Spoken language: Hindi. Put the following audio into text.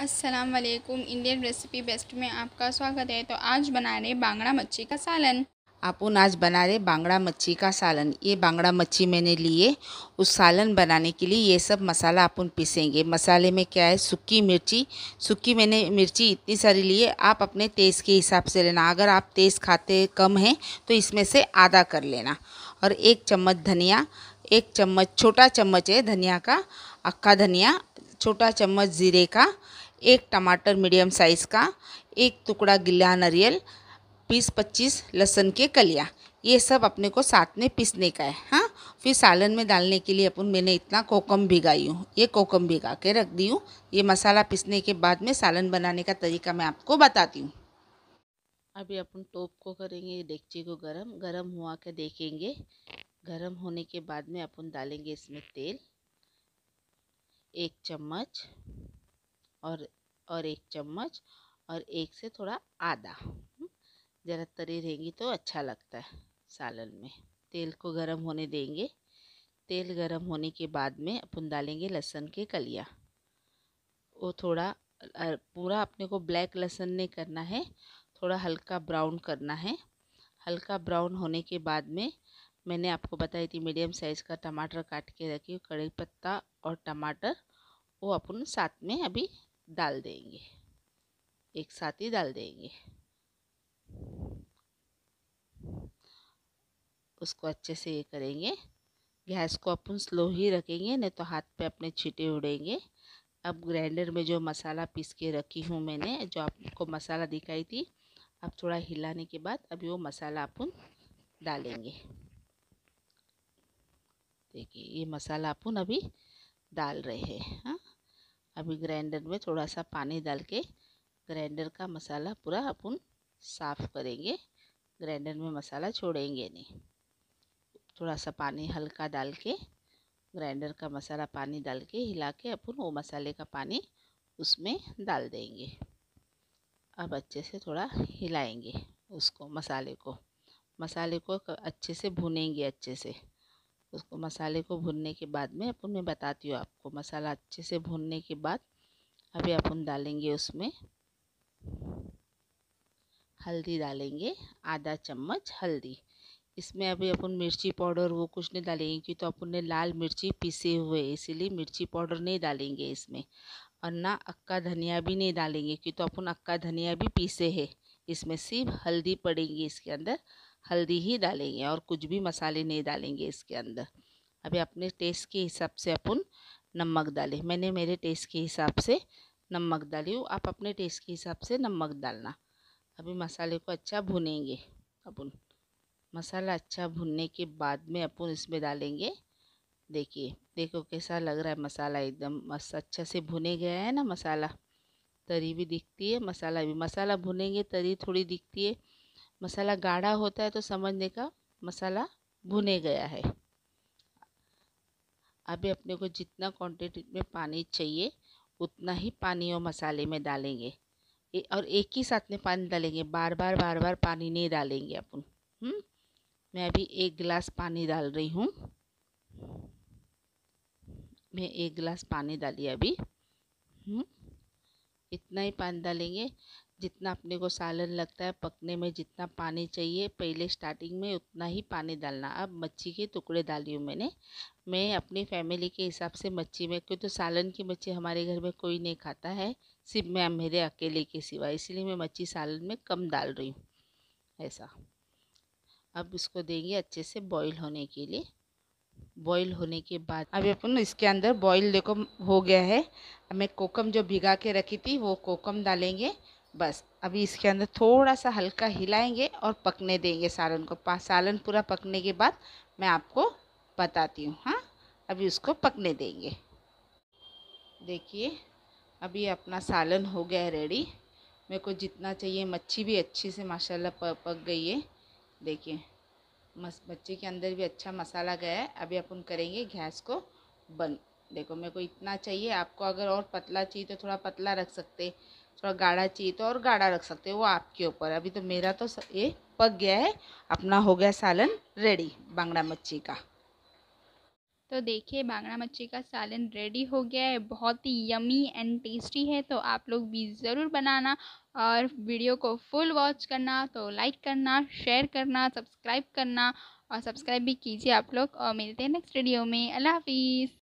अस्सलाम वालेकुम इंडियन रेसिपी बेस्ट में आपका स्वागत है तो आज बना रहे बांगड़ा मच्छी का सालन आप आज बना रहे बांगड़ा मच्छी का सालन ये बांगड़ा मच्छी मैंने लिए उस सालन बनाने के लिए ये सब मसाला आप पीसेंगे मसाले में क्या है सूखी मिर्ची सूखी मैंने मिर्ची इतनी सारी लिए आप अपने तेज़ के हिसाब से लेना अगर आप तेज़ खाते कम हैं तो इसमें से आधा कर लेना और एक चम्मच धनिया एक चम्मच छोटा चम्मच है धनिया का अक्का धनिया छोटा चम्मच ज़ीरे का एक टमाटर मीडियम साइज़ का एक टुकड़ा गिल्ला नारियल बीस पच्चीस लहसुन के कलिया ये सब अपने को साथ में पीसने का है हाँ फिर सालन में डालने के लिए अपन मैंने इतना कोकम भिगाई हूँ ये कोकम भिगा के रख दी हूँ ये मसाला पीसने के बाद में सालन बनाने का तरीका मैं आपको बताती हूँ अभी अपन टोप को करेंगे डेगची को गरम गरम हुआ के देखेंगे गरम होने के बाद में अपन डालेंगे इसमें तेल एक चम्मच और और एक चम्मच और एक से थोड़ा आधा हम्म, ज़रा तरी रहेंगी तो अच्छा लगता है सालन में तेल को गरम होने देंगे तेल गरम होने के बाद में अपन डालेंगे लहसुन के कलिया वो थोड़ा पूरा अपने को ब्लैक लहसुन नहीं करना है थोड़ा हल्का ब्राउन करना है हल्का ब्राउन होने के बाद में मैंने आपको बताई थी मीडियम साइज़ का टमाटर काट के रखी कड़ी पत्ता और टमाटर वो अपन साथ में अभी डाल देंगे एक साथ ही डाल देंगे उसको अच्छे से ये करेंगे गैस को अपन स्लो ही रखेंगे नहीं तो हाथ पे अपने छीटे उड़ेंगे अब ग्राइंडर में जो मसाला पीस के रखी हूँ मैंने जो आपको मसाला दिखाई थी अब थोड़ा हिलाने के बाद अभी वो मसाला अपन डालेंगे देखिए ये मसाला अपन अभी डाल रहे हैं हाँ अभी ग्राइंडर में थोड़ा सा पानी डाल के ग्राइंडर का मसाला पूरा अपन साफ़ करेंगे ग्राइंडर में मसाला छोड़ेंगे नहीं थोड़ा सा पानी हल्का डाल के ग्राइंडर का मसाला पानी डाल के हिला के अपन वो मसाले का पानी उसमें डाल देंगे अब अच्छे से थोड़ा हिलाएंगे उसको मसाले को मसाले को अच्छे से भुनेंगे अच्छे से उसको मसाले को भुनने के बाद में अपन मैं बताती हूँ आपको मसाला अच्छे से भुनने के बाद अभी अपन डालेंगे उसमें हल्दी डालेंगे आधा चम्मच हल्दी इसमें अभी अपन मिर्ची पाउडर वो कुछ नहीं डालेंगे क्योंकि तो अपन ने लाल मिर्ची पीसे हुए इसीलिए मिर्ची पाउडर नहीं डालेंगे इसमें और ना अक्का धनिया भी नहीं डालेंगे क्योंकि तो अपन अक्का धनिया भी पीसे है इसमें सिर्फ हल्दी पड़ेगी इसके अंदर हल्दी ही डालेंगे और कुछ भी मसाले नहीं डालेंगे इसके अंदर अभी अपने टेस्ट के हिसाब से अपन नमक डाले मैंने मेरे टेस्ट के हिसाब से नमक डाली हूँ आप अपने टेस्ट के हिसाब से नमक डालना अभी मसाले को अच्छा भुनेंगे अपन मसाला अच्छा भुनने के बाद में अपन इसमें डालेंगे देखिए देखो कैसा लग रहा है मसाला एकदम मस्त अच्छा से भुने गया है ना मसाला तरी भी दिखती है मसाला भी मसाला भुनेंगे तरी थोड़ी दिखती है मसाला गाढ़ा होता है तो समझने का मसाला भुने गया है अभी अपने को जितना क्वांटिटी में पानी चाहिए उतना ही पानी और मसाले में डालेंगे और एक ही साथ में पानी डालेंगे बार बार बार बार पानी नहीं डालेंगे अपन हम्म, मैं अभी एक गिलास पानी डाल रही हूँ मैं एक गिलास पानी डाली अभी हम्म इतना ही पानी डालेंगे जितना अपने को सालन लगता है पकने में जितना पानी चाहिए पहले स्टार्टिंग में उतना ही पानी डालना अब मच्छी के टुकड़े डाली हूँ मैंने मैं अपनी फैमिली के हिसाब से मच्छी में क्योंकि तो सालन की मच्छी हमारे घर में कोई नहीं खाता है सिर्फ मैं मेरे अकेले के सिवा इसलिए मैं मच्छी सालन में कम डाल रही हूँ ऐसा अब इसको देंगे अच्छे से बॉयल होने के लिए बॉईल होने के बाद अभी अपन इसके अंदर बॉईल देखो हो गया है मैं कोकम जो भिगा के रखी थी वो कोकम डालेंगे बस अभी इसके अंदर थोड़ा सा हल्का हिलाएंगे और पकने देंगे सालन को सालन पूरा पकने के बाद मैं आपको बताती हूँ हाँ अभी उसको पकने देंगे देखिए अभी अपना सालन हो गया है रेडी मेरे को जितना चाहिए मच्छी भी अच्छी से माशाल्लाह पक गई है देखिए मस बच्चे के अंदर भी अच्छा मसाला गया है अभी अपन करेंगे गैस को बंद देखो मेरे को इतना चाहिए आपको अगर और पतला चाहिए तो थोड़ा पतला रख सकते थोड़ा गाढ़ा चाहिए तो और गाढ़ा रख सकते वो आपके ऊपर अभी तो मेरा तो ये पक गया है अपना हो गया सालन रेडी बांगड़ा मच्छी का तो देखिए बांगड़ा मच्छी का सालन रेडी हो गया है बहुत ही यमी एंड टेस्टी है तो आप लोग भी ज़रूर बनाना और वीडियो को फुल वॉच करना तो लाइक करना शेयर करना सब्सक्राइब करना और सब्सक्राइब भी कीजिए आप लोग और मिलते हैं नेक्स्ट वीडियो में अल्लाह हाफिज़